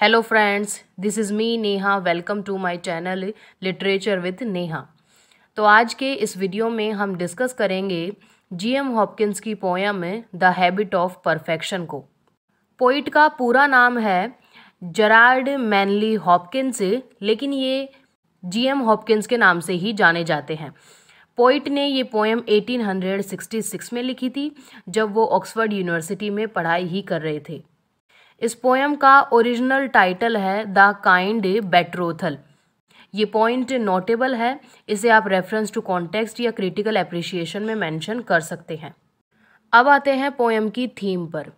hello friends this is me Neha welcome to my channel literature with Neha तो आज के इस वीडियो में हम डिस्कस करेंगे जीएम हॉपकिंस की poem the habit of perfection को पोइट का पूरा नाम है जरार्ड मैनली हॉपकिंस लेकिन ये जीएम हॉपकिंस के नाम से ही जाने जाते हैं पोइट ने ये पोएम 1866 में लिखी थी जब वो ऑक्सफर्ड यूनिवर्सिटी में पढ़ाई ही कर रहे थे इस पोएम का ओरिजिनल टाइटल है द काइंड बेट्रोथल ये पॉइंट नोटेबल है इसे आप रेफरेंस टू कॉन्टेक्स्ट या क्रिटिकल अप्रिशिएशन में मेंशन कर सकते हैं अब आते हैं पोएम की थीम पर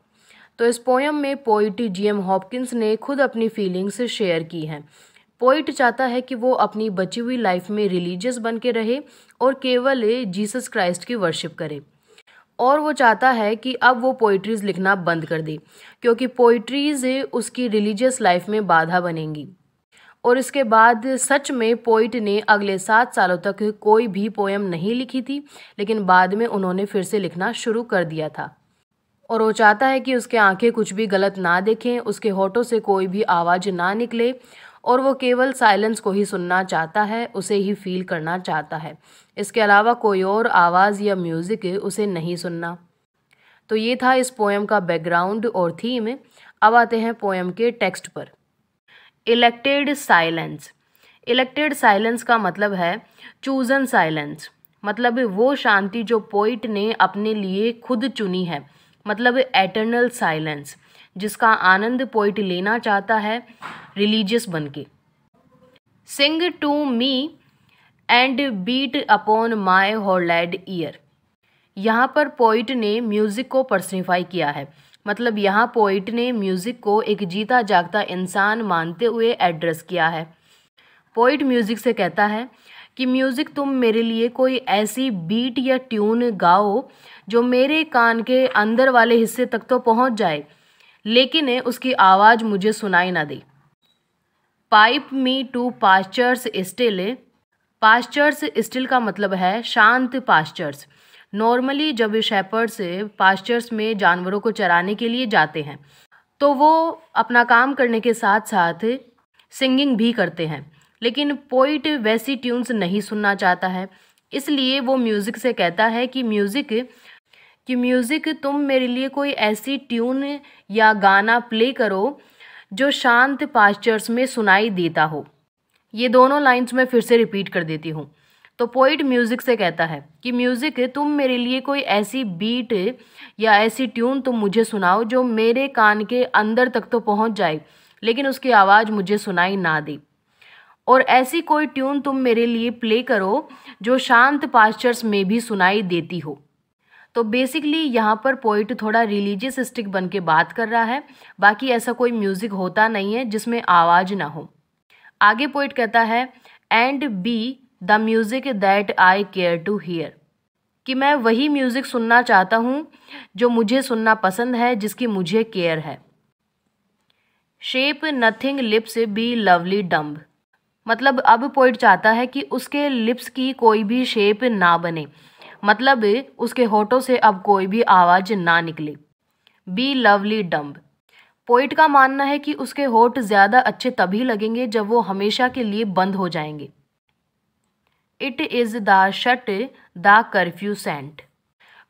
तो इस पोएम में पोइट जी एम हॉपकिंस ने खुद अपनी फीलिंग्स शेयर की हैं पोइट चाहता है कि वो अपनी बची हुई लाइफ में रिलीजियस बन के रहे और केवल जीसस क्राइस्ट की वर्शिप करे और वो चाहता है कि अब वो पोइट्रीज़ लिखना बंद कर दे क्योंकि पोइट्रीज़ उसकी रिलीजियस लाइफ में बाधा बनेंगी और इसके बाद सच में पोइट ने अगले सात सालों तक कोई भी पोएम नहीं लिखी थी लेकिन बाद में उन्होंने फिर से लिखना शुरू कर दिया था और वो चाहता है कि उसके आंखें कुछ भी गलत ना देखें उसके होठों से कोई भी आवाज़ ना निकले और वो केवल साइलेंस को ही सुनना चाहता है उसे ही फील करना चाहता है इसके अलावा कोई और आवाज़ या म्यूज़िक उसे नहीं सुनना तो ये था इस पोएम का बैकग्राउंड और थीम अब आते हैं पोएम के टेक्स्ट पर इलेक्टेड साइलेंस इलेक्टेड साइलेंस का मतलब है चूज़न साइलेंस मतलब वो शांति जो पोइट ने अपने लिए खुद चुनी है मतलब एटर्नल साइलेंस जिसका आनंद पोइट लेना चाहता है रिलीजियस बनके sing to me and beat upon my whorled ear यहाँ पर पोइट ने म्यूज़िक को पर्सनिफाई किया है मतलब यहाँ पोइट ने म्यूज़िक को एक जीता जागता इंसान मानते हुए एड्रेस किया है पोइट म्यूज़िक से कहता है कि म्यूज़िक तुम मेरे लिए कोई ऐसी बीट या ट्यून गाओ जो मेरे कान के अंदर वाले हिस्से तक तो पहुँच जाए लेकिन उसकी आवाज़ मुझे सुनाई ना दी pipe me to pastures still pastures still का मतलब है शांत पास्चर्स नॉर्मली जब शेपर्ड्स पास्चर्स में जानवरों को चराने के लिए जाते हैं तो वो अपना काम करने के साथ साथ सिंगिंग भी करते हैं लेकिन पोइट वैसी ट्यून्स नहीं सुनना चाहता है इसलिए वो म्यूज़िक से कहता है कि म्यूज़िक कि म्यूज़िक तुम मेरे लिए कोई ऐसी ट्यून या गाना प्ले करो जो शांत पास्चर्स में सुनाई देता हो ये दोनों लाइन्स मैं फिर से रिपीट कर देती हूँ तो पोइट म्यूज़िक से कहता है कि म्यूज़िक तुम मेरे लिए कोई ऐसी बीट या ऐसी ट्यून तुम मुझे सुनाओ जो मेरे कान के अंदर तक तो पहुँच जाए लेकिन उसकी आवाज़ मुझे सुनाई ना दे और ऐसी कोई ट्यून तुम मेरे लिए प्ले करो जो शांत पास्चर्स में भी सुनाई देती हो तो बेसिकली यहाँ पर पोइट थोड़ा रिलीजियस स्टिक बन के बात कर रहा है बाकी ऐसा कोई म्यूज़िक होता नहीं है जिसमें आवाज़ ना हो आगे पोइट कहता है and be the music that I care to hear कि मैं वही म्यूज़िक सुनना चाहता हूँ जो मुझे सुनना पसंद है जिसकी मुझे केयर है shape nothing lips be lovely dumb मतलब अब पोइट चाहता है कि उसके लिप्स की कोई भी शेप ना बने मतलब उसके होठों से अब कोई भी आवाज़ ना निकले बी लवली डम्ब पोइट का मानना है कि उसके होठ ज़्यादा अच्छे तभी लगेंगे जब वो हमेशा के लिए बंद हो जाएंगे it is the shut the curfew sent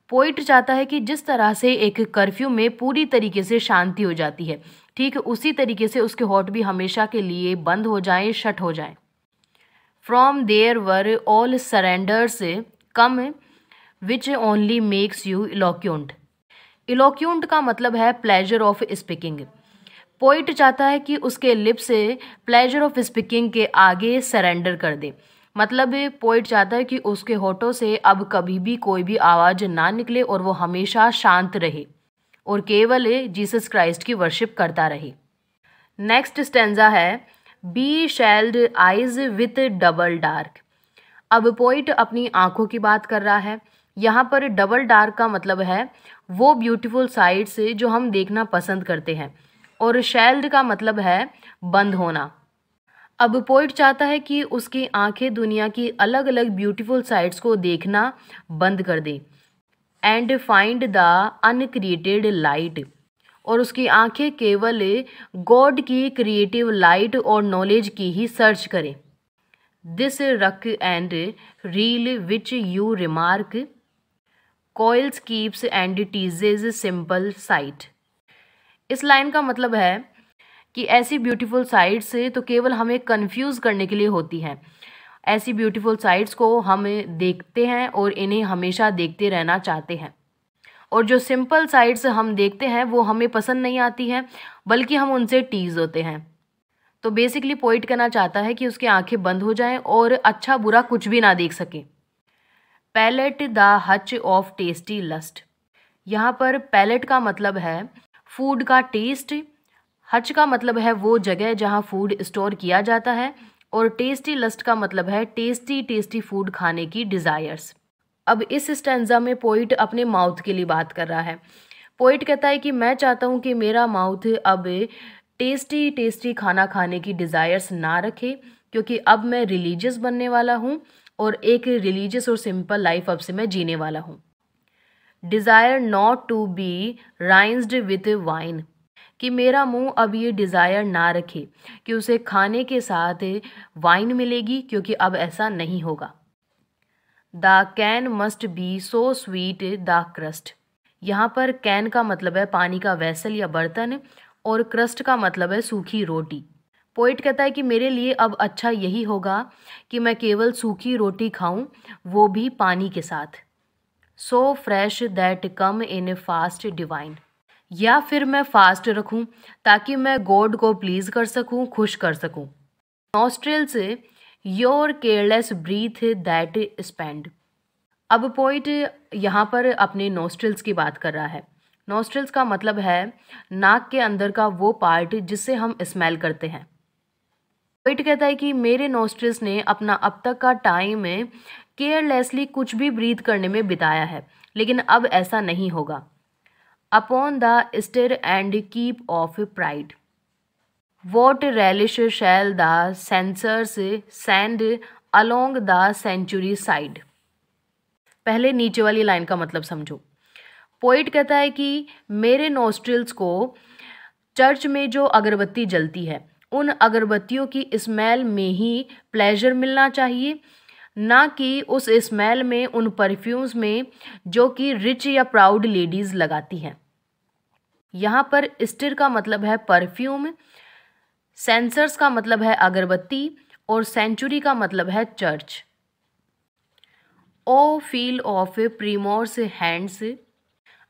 poet चाहता है कि जिस तरह से एक कर्फ्यू में पूरी तरीके से शांति हो जाती है ठीक उसी तरीके से उसके होठ भी हमेशा के लिए बंद हो जाएं शट हो जाएं from there where all surrenders come which only makes you eloquent eloquent का मतलब है प्लेजर ऑफ स्पीकिंग पोइट चाहता है कि उसके लिप से प्लेजर ऑफ स्पीकिंग के आगे सरेंडर कर दे मतलब पोइट चाहता है कि उसके होठों से अब कभी भी कोई भी आवाज़ ना निकले और वो हमेशा शांत रहे और केवल जीसस क्राइस्ट की वर्शिप करता रहे नेक्स्ट स्टेंजा है be shelled eyes with double dark अब पोइट अपनी आँखों की बात कर रहा है यहाँ पर डबल डार्क का मतलब है वो ब्यूटीफुल से जो हम देखना पसंद करते हैं और शेल्ड का मतलब है बंद होना अब पोइट चाहता है कि उसकी आंखें दुनिया की अलग अलग ब्यूटीफुल साइड्स को देखना बंद कर दें and find the uncreated light और उसकी आंखें केवल गॉड की क्रिएटिव लाइट और नॉलेज की ही सर्च करें this ruck and reel which you remark coils keeps and teases simple sight इस लाइन का मतलब है कि ऐसी ब्यूटीफुल साइट्स तो केवल हमें कंफ्यूज करने के लिए होती हैं ऐसी ब्यूटीफुल साइट्स को हम देखते हैं और इन्हें हमेशा देखते रहना चाहते हैं और जो सिंपल साइट्स हम देखते हैं वो हमें पसंद नहीं आती हैं बल्कि हम उनसे टीज़ होते हैं तो बेसिकली पोइट कहना चाहता है कि उसकी आंखें बंद हो जाएं और अच्छा बुरा कुछ भी ना देख सकें palate the hutch of tasty lust यहाँ पर पैलेट का मतलब है फूड का टेस्ट हच का मतलब है वो जगह जहाँ फूड स्टोर किया जाता है और टेस्टी लस्ट का मतलब है टेस्टी टेस्टी फूड खाने की डिज़ायर्स अब इस स्टेंजा में पोइट अपने माउथ के लिए बात कर रहा है पोइट कहता है कि मैं चाहता हूँ कि मेरा माउथ अब टेस्टी टेस्टी खाना खाने की डिज़ायर्स ना रखे क्योंकि अब मैं रिलीजियस बनने वाला हूँ और एक रिलीजियस और सिंपल लाइफ अब से मैं जीने वाला हूँ desire not to be rinsed with wine कि मेरा मुंह अब ये डिज़ायर ना रखे कि उसे खाने के साथ वाइन मिलेगी क्योंकि अब ऐसा नहीं होगा the can must be so sweet the crust यहाँ पर कैन का मतलब है पानी का वैसल या बर्तन और क्रस्ट का मतलब है सूखी रोटी पोइट कहता है कि मेरे लिए अब अच्छा यही होगा कि मैं केवल सूखी रोटी खाऊं वो भी पानी के साथ so fresh that come in a fast divine या फिर मैं फास्ट रखूं ताकि मैं गॉड को प्लीज़ कर सकूं खुश कर सकूं nostrils your careless breath that spend अब पोइट यहाँ पर अपने नोस्ट्रल्स की बात कर रहा है नोस्ट्रल्स का मतलब है नाक के अंदर का वो पार्ट जिससे हम स्मेल करते हैं वाइट कहता है कि मेरे नोस्ट्रिल्स ने अपना अब तक का टाइम केयरलेसली कुछ भी ब्रीथ करने में बिताया है लेकिन अब ऐसा नहीं होगा upon the stir and keep of pride what relish shall the censers send along the sanctuary side पहले नीचे वाली लाइन का मतलब समझो पोइट कहता है कि मेरे नोस्ट्रिल्स को चर्च में जो अगरबत्ती जलती है उन अगरबत्तियों की स्मेल में ही प्लेजर मिलना चाहिए ना कि उस स्मेल में उन परफ्यूम्स में जो कि रिच या प्राउड लेडीज़ लगाती हैं यहाँ पर स्टिर का मतलब है परफ्यूम सेंसर्स का मतलब है अगरबत्ती और सेंचुरी का मतलब है church O feel of primrose hands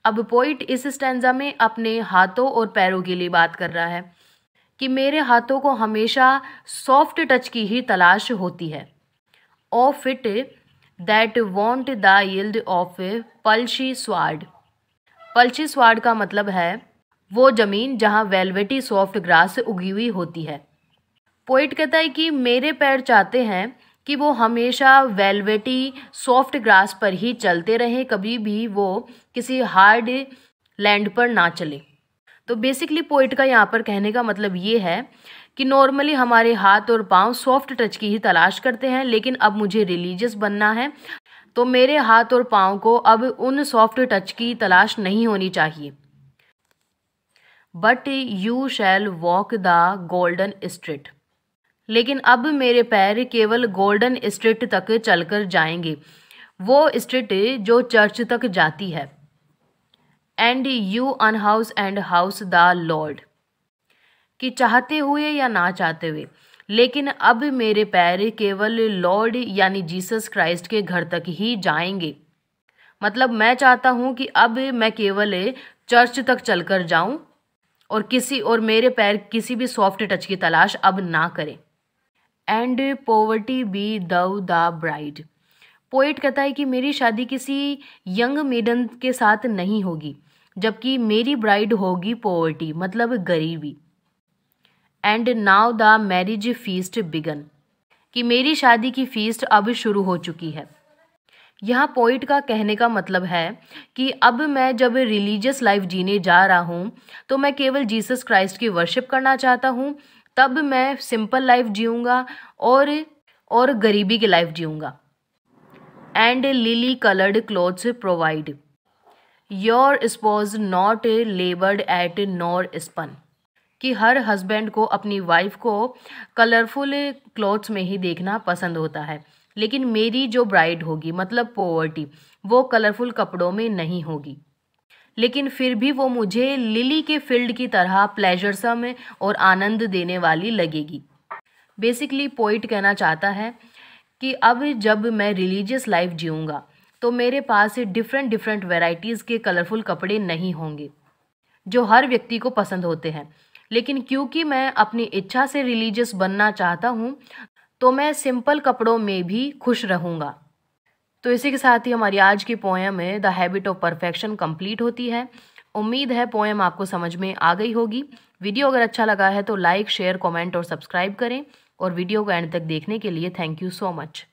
अब पोइट इस स्टेंजा में अपने हाथों और पैरों के लिए बात कर रहा है कि मेरे हाथों को हमेशा सॉफ्ट टच की ही तलाश होती है O feet that want the yield of plushy sward plushy sward का मतलब है वो ज़मीन जहाँ वेलवेटी सॉफ्ट ग्रास उगी हुई होती है पोइट कहता है कि मेरे पैर चाहते हैं कि वो हमेशा वेलवेटी सॉफ्ट ग्रास पर ही चलते रहें कभी भी वो किसी हार्ड लैंड पर ना चले तो बेसिकली पोइट का यहाँ पर कहने का मतलब ये है कि नॉर्मली हमारे हाथ और पांव सॉफ्ट टच की ही तलाश करते हैं लेकिन अब मुझे रिलीजियस बनना है तो मेरे हाथ और पाँव को अब उन सॉफ्ट टच की तलाश नहीं होनी चाहिए but you shall walk the golden street लेकिन अब मेरे पैर केवल गोल्डन स्ट्रीट तक चलकर जाएंगे वो स्ट्रीट जो चर्च तक जाती है and you unhouse and house the Lord कि चाहते हुए या ना चाहते हुए लेकिन अब मेरे पैर केवल लॉर्ड यानी जीसस क्राइस्ट के घर तक ही जाएंगे मतलब मैं चाहता हूँ कि अब मैं केवल चर्च तक चलकर जाऊँ और किसी और मेरे पैर किसी भी सॉफ्ट टच की तलाश अब ना करें and poverty be thou the bride poet कहता है कि मेरी शादी किसी यंग मेडन के साथ नहीं होगी जबकि मेरी ब्राइड होगी पॉवर्टी मतलब गरीबी and now the marriage feast began कि मेरी शादी की फीस्ट अब शुरू हो चुकी है यहाँ पोइट का कहने का मतलब है कि अब मैं जब रिलीजियस लाइफ जीने जा रहा हूँ तो मैं केवल जीसस क्राइस्ट की वर्शिप करना चाहता हूँ तब मैं सिंपल लाइफ जीऊँगा और और गरीबी की लाइफ जीऊँगा and lily coloured clothes provide your spouse not laboured at nor spun कि हर हस्बैंड को अपनी वाइफ को कलरफुल क्लॉथ्स में ही देखना पसंद होता है लेकिन मेरी जो ब्राइड होगी मतलब पोवर्टी वो कलरफुल कपड़ों में नहीं होगी लेकिन फिर भी वो मुझे लिली के फील्ड की तरह प्लेजरसम और आनंद देने वाली लगेगी बेसिकली पोइट कहना चाहता है कि अब जब मैं रिलीजियस लाइफ जीऊँगा तो मेरे पास डिफरेंट डिफरेंट वेराइटीज़ के कलरफुल कपड़े नहीं होंगे जो हर व्यक्ति को पसंद होते हैं लेकिन क्योंकि मैं अपनी इच्छा से रिलीजियस बनना चाहता हूँ तो मैं सिंपल कपड़ों में भी खुश रहूँगा तो इसी के साथ ही हमारी आज की पोएम है the habit of perfection complete होती है उम्मीद है पोएम आपको समझ में आ गई होगी वीडियो अगर अच्छा लगा है तो लाइक शेयर कमेंट और सब्सक्राइब करें और वीडियो को एंड तक देखने के लिए थैंक यू सो मच